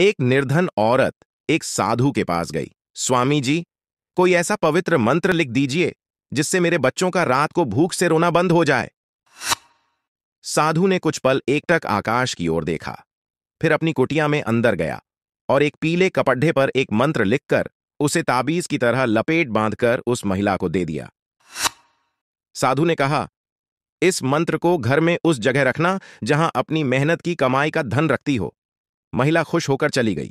एक निर्धन औरत एक साधु के पास गई स्वामी जी कोई ऐसा पवित्र मंत्र लिख दीजिए जिससे मेरे बच्चों का रात को भूख से रोना बंद हो जाए साधु ने कुछ पल एकटक आकाश की ओर देखा फिर अपनी कुटिया में अंदर गया और एक पीले कपड्ढे पर एक मंत्र लिखकर उसे ताबीज की तरह लपेट बांधकर उस महिला को दे दिया साधु ने कहा इस मंत्र को घर में उस जगह रखना जहां अपनी मेहनत की कमाई का धन रखती हो महिला खुश होकर चली गई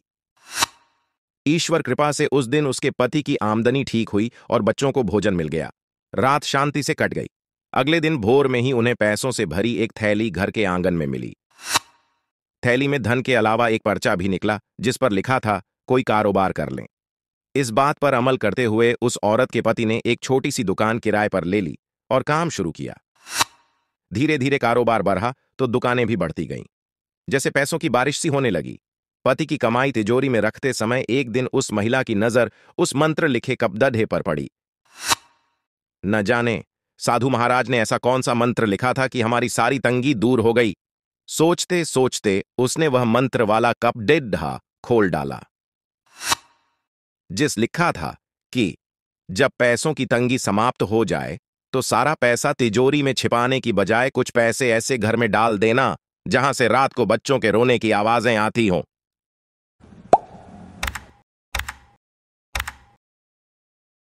ईश्वर कृपा से उस दिन उसके पति की आमदनी ठीक हुई और बच्चों को भोजन मिल गया रात शांति से कट गई अगले दिन भोर में ही उन्हें पैसों से भरी एक थैली घर के आंगन में मिली थैली में धन के अलावा एक पर्चा भी निकला जिस पर लिखा था कोई कारोबार कर लें इस बात पर अमल करते हुए उस औरत के पति ने एक छोटी सी दुकान किराए पर ले ली और काम शुरू किया धीरे धीरे कारोबार बढ़ा तो दुकानें भी बढ़ती गईं जैसे पैसों की बारिश सी होने लगी पति की कमाई तिजोरी में रखते समय एक दिन उस महिला की नजर उस मंत्र लिखे कपदढ़े पर पड़ी न जाने साधु महाराज ने ऐसा कौन सा मंत्र लिखा था कि हमारी सारी तंगी दूर हो गई सोचते सोचते उसने वह मंत्र वाला कप डेढ़ खोल डाला जिस लिखा था कि जब पैसों की तंगी समाप्त हो जाए तो सारा पैसा तिजोरी में छिपाने की बजाय कुछ पैसे ऐसे घर में डाल देना जहां से रात को बच्चों के रोने की आवाजें आती हों